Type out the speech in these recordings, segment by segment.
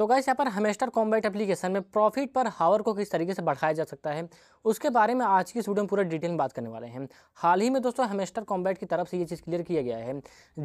तो गैस यहाँ पर हमेस्टर कॉम्बैट एप्लीकेशन में प्रॉफिट पर हावर को किस तरीके से बढ़ाया जा सकता है उसके बारे में आज की स्टूडियो में पूरा डिटेल में बात करने वाले हैं हाल ही में दोस्तों हमेस्टर कॉम्बैट की तरफ से ये चीज़ क्लियर किया गया है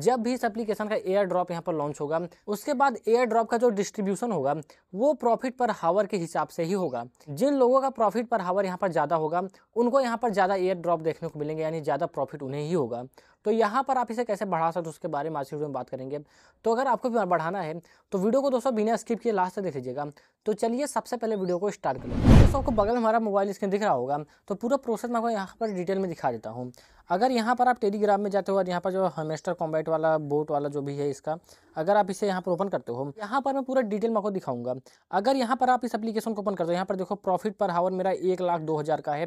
जब भी इस एप्लीकेशन का एयर ड्रॉप यहाँ पर लॉन्च होगा उसके बाद एयर ड्रॉप का जो डिस्ट्रीब्यूशन होगा वो प्रॉफिट पर हावर के हिसाब से ही होगा जिन लोगों का प्रॉफिट पर हावर यहाँ पर ज़्यादा होगा उनको यहाँ पर ज़्यादा एयर ड्रॉप देखने को मिलेंगे यानी ज़्यादा प्रॉफिट उन्हें ही होगा तो यहाँ पर आप इसे कैसे बढ़ा सकते हो उसके बारे में आज वीडियो में बात करेंगे तो अगर आपको भी बढ़ाना है तो वीडियो को दोस्तों बिना स्किप किए लास्ट तक देख लीजिएगा तो चलिए सबसे पहले वीडियो को स्टार्ट कर तो दोस्तों आपको बगल में हमारा मोबाइल स्क्रीन दिख रहा होगा तो पूरा प्रोसेस मैं आपको यहाँ पर डिटेल में दिखा देता हूँ अगर यहाँ पर आप टेलीग्राम में जाते हो और यहाँ पर जो हमेस्टर कॉम्बैट वाला बोट वाला जो भी है इसका अगर आप इसे यहाँ पर ओपन करते हो यहाँ पर मैं पूरा डिटेल में आपको दिखाऊंगा अगर यहाँ पर आप इस एप्लीकेशन को ओपन करते हो यहाँ पर देखो प्रॉफिट पर हावर मेरा एक लाख दो हज़ार का है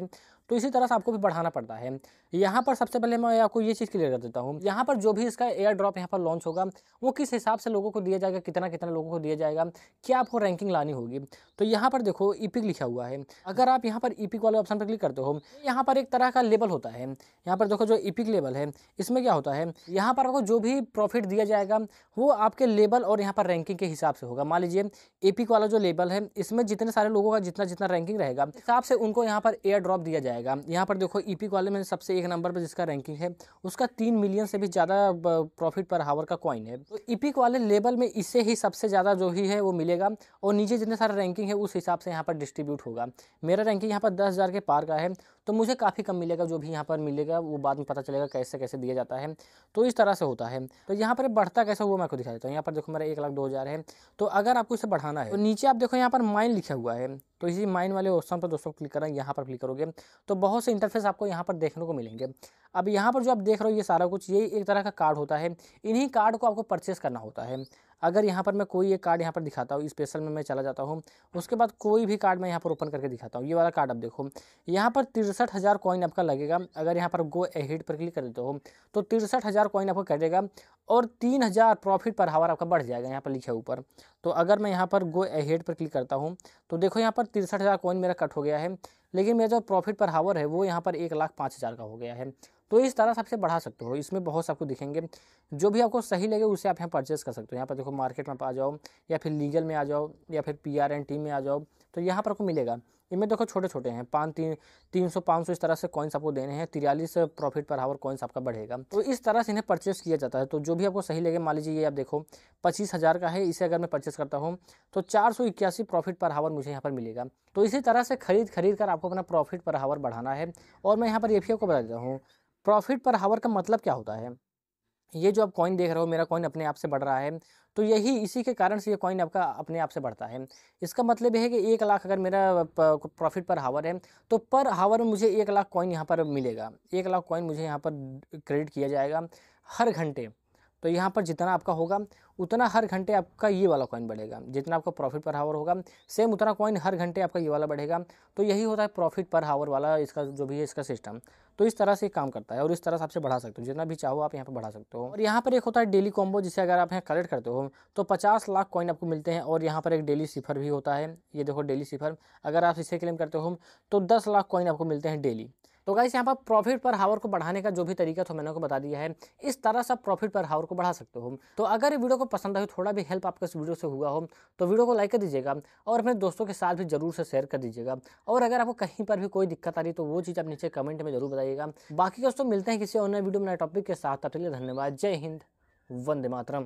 तो इसी तरह से आपको भी बढ़ाना पड़ता है यहाँ पर सबसे पहले मैं आपको ये चीज़ क्लियर कर देता हूँ यहाँ पर जो भी इसका एयर ड्रॉप यहाँ पर लॉन्च होगा वो किस हिसाब से लोगों को दिया जाएगा कितना कितना लोगों को दिया जाएगा क्या आपको रैंकिंग लानी होगी तो यहाँ पर देखो ईपिक लिखा हुआ है अगर आप यहाँ पर ईपिक वाले ऑप्शन पर क्लिक करते हो यहाँ पर एक तरह का लेबल होता है यहाँ पर देखो जो इपिक लेवल है इसमें क्या होता है यहाँ पर आपको जो भी प्रॉफिट दिया जाएगा वो आपके लेवल और यहाँ पर रैंकिंग के हिसाब से होगा मान लीजिए एपिक वाला जो लेवल है इसमें जितने सारे लोगों का जितना जितना रैंकिंग रहेगा हिसाब से उनको यहाँ पर एयर ड्रॉप दिया जाएगा यहाँ पर देखो ईपिक वाले में सबसे एक नंबर पर जिसका रैंकिंग है उसका तीन मिलियन से भी ज़्यादा प्रॉफिट पर हावर का कॉइन है तो ईपिक वाले लेवल में इससे ही सबसे ज़्यादा जो ही है वो मिलेगा और नीचे जितने सारे रैंकिंग है उस हिसाब से यहाँ पर डिस्ट्रीब्यूट होगा मेरा रैंकिंग यहाँ पर दस के पार का है तो मुझे काफ़ी कम मिलेगा जो भी यहाँ पर मिलेगा वो बाद में पता चलेगा कैसे कैसे दिया जाता है तो इस तरह से होता है तो यहाँ पर बढ़ता कैसे वो मैं आपको दिखा देता हूँ यहाँ पर देखो मेरा एक लाख दो हज़ार है तो अगर आपको इसे बढ़ाना है तो नीचे आप देखो यहाँ पर माइन लिखा हुआ है तो इसी माइन वाले ऑप्शन पर दोस्तों क्लिक करें यहाँ पर क्लिक करोगे तो बहुत से इंटरफेस आपको यहाँ पर देखने को मिलेंगे अब यहाँ पर जो आप देख रहे हो ये सारा कुछ ये एक तरह का कार्ड होता है इन्हीं कार्ड को आपको परचेस करना होता है अगर यहाँ पर मैं कोई एक कार्ड यहाँ पर दिखाता हूँ स्पेशल में मैं चला जाता हूँ उसके बाद कोई भी कार्ड मैं यहाँ पर ओपन करके दिखाता हूँ ये वाला कार्ड आप देखो यहाँ पर तिरसठ हज़ार कॉइन आपका लगेगा अगर यहाँ पर गो एहिड पर क्लिक कर देते हो तो तिरसठ हज़ार कॉइन कर कटेगा और तीन हज़ार प्रॉफिट पर हावर आपका बढ़ जाएगा यहाँ पर लिखे ऊपर तो अगर मैं यहाँ पर गो एहेड पर क्लिक करता हूँ तो देखो यहाँ पर तिरसठ हज़ार कॉइन मेरा कट हो गया है लेकिन मेरा जो प्रॉफिट पर हावर है वो यहाँ पर एक लाख पाँच हज़ार का हो गया है तो इस तरह से आपसे बढ़ा सकते हो इसमें बहुत से आपको दिखेंगे जो भी आपको सही लगे उसे आप यहाँ परचेज़ कर सकते हो यहाँ पर देखो देखो मार्केट में आ जाओ या फिर लीगल में आ जाओ या फिर पी आर एन टी में आ जाओ तो यहाँ पर आपको मिलेगा इनमें देखो छोटे छोटे हैं पाँच तीन तीन सौ पाँच सौ इस तरह से कॉइन्स आपको देने हैं तिरालीस प्रॉफिट पर हावर कॉइन्स आपका बढ़ेगा तो इस तरह से इन्हें परचेस किया जाता है तो जो भी आपको सही लगे मान लीजिए ये आप देखो पच्चीस हज़ार का है इसे अगर मैं परचेस करता हूँ तो चार सौ इक्यासी प्रॉफिट पर हावर मुझे यहाँ पर मिलेगा तो इसी तरह से खरीद खरीद कर आपको अपना प्रॉफिट पर हावर बढ़ाना है और मैं यहाँ पर ये भी आपको बता देता हूँ प्रॉफिट पर हावर का मतलब क्या होता है ये जो आप कॉइन देख रहे हो मेरा कॉइन अपने आप से बढ़ रहा है तो यही इसी के कारण से ये कॉइन आपका अपने आप से बढ़ता है इसका मतलब है कि एक लाख अगर मेरा प्रॉफिट पर हावर है तो पर हावर में मुझे एक लाख कॉइन यहाँ पर मिलेगा एक लाख कॉइन मुझे यहाँ पर क्रेडिट किया जाएगा हर घंटे तो यहाँ पर जितना आपका होगा उतना हर घंटे आपका ये वाला कॉइन बढ़ेगा जितना आपका प्रॉफिट पर हावर होगा सेम उतना कॉइन हर घंटे आपका ये वाला बढ़ेगा तो यही होता है प्रॉफिट पर हावर वाला इसका जो भी है इसका सिस्टम तो इस तरह से काम करता है और इस तरह से आपसे बढ़ा सकते हो जितना भी चाहो आप यहाँ पर बढ़ा सकते हो और यहाँ पर एक होता है डेली कॉम्बो जिसे अगर आप यहाँ कलेक्ट करते हो तो पचास लाख कॉइन आपको मिलते हैं और यहाँ पर एक डेली सिफर भी होता है ये देखो डेली सिफर अगर आप इसे क्लेम करते हो तो दस लाख कॉइन आपको मिलते हैं डेली तो गाइस यहाँ पर प्रॉफिट पर हावर को बढ़ाने का जो भी तरीका था मैंने आपको बता दिया है इस तरह से प्रॉफिट पर हावर को बढ़ा सकते हो तो अगर वीडियो को पसंद आए थोड़ा भी हेल्प आपका इस वीडियो से हुआ हो तो वीडियो को लाइक कर दीजिएगा और अपने दोस्तों के साथ भी जरूर से शेयर कर दीजिएगा और अगर आपको कहीं पर भी कोई दिक्कत आ रही तो वो चीज़ आप नीचे कमेंट में जरूर बताइएगा बाकी दोस्तों मिलते हैं किसी और नए वीडियो में नए टॉपिक के साथ अपने लिए धन्यवाद जय हिंद वंदे मातरम